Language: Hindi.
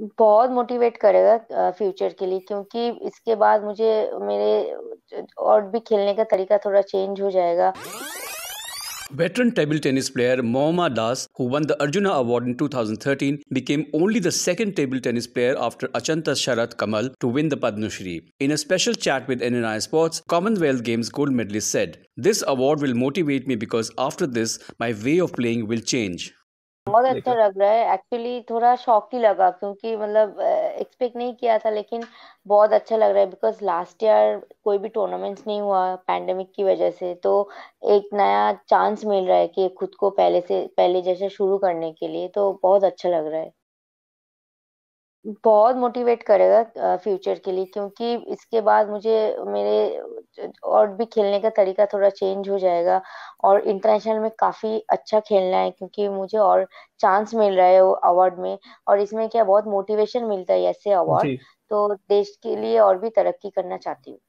बहुत मोटिवेट करेगा फ्यूचर के लिए क्योंकि इसके बाद मुझे मेरे और भी खेलने का तरीका थोड़ा चेंज हो जाएगा Veteran table tennis player Mohama Das, who won the Arjuna Award in 2013, became only the second table tennis player after Achanta Sharat Kamal to win the Padma Shri. In a special chat with NNI Sports, Commonwealth Games gold medalist said, This award will motivate me because after this, my way of playing will change. बहुत अच्छा लग रहा है एक्चुअली थोड़ा शॉक ही लगा क्योंकि मतलब एक्सपेक्ट नहीं किया था लेकिन बहुत अच्छा लग रहा है बिकॉज लास्ट ईयर कोई भी टूर्नामेंट्स नहीं हुआ पैंडमिक की वजह से तो एक नया चांस मिल रहा है कि खुद को पहले से पहले जैसे शुरू करने के लिए तो बहुत अच्छा लग रहा है बहुत मोटिवेट करेगा फ्यूचर के लिए क्योंकि इसके बाद मुझे मेरे और भी खेलने का तरीका थोड़ा चेंज हो जाएगा और इंटरनेशनल में काफ़ी अच्छा खेलना है क्योंकि मुझे और चांस मिल रहा है वो अवार्ड में और इसमें क्या बहुत मोटिवेशन मिलता है ऐसे अवार्ड तो देश के लिए और भी तरक्की करना चाहती हूँ